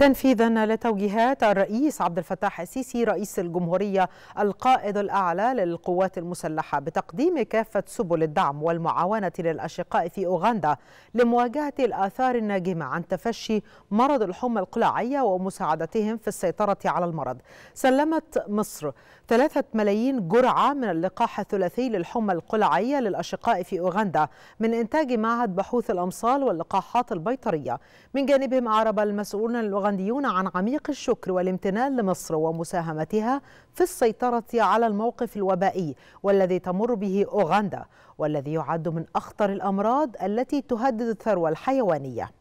تنفيذا لتوجيهات الرئيس عبد الفتاح السيسي رئيس الجمهورية القائد الأعلى للقوات المسلحة بتقديم كافة سبل الدعم والمعاونة للأشقاء في أوغندا لمواجهة الآثار الناجمة عن تفشي مرض الحمى القلاعية ومساعدتهم في السيطرة على المرض سلمت مصر ثلاثة ملايين جرعة من اللقاح الثلاثي للحمى القلاعية للأشقاء في أوغندا من إنتاج معهد بحوث الأمصال واللقاحات البيطرية من جانبهم أعرب المسؤولون اللغة الأوغنديون عن عميق الشكر والامتنان لمصر ومساهمتها في السيطرة على الموقف الوبائي والذي تمر به أوغندا والذي يعد من أخطر الأمراض التي تهدد الثروة الحيوانية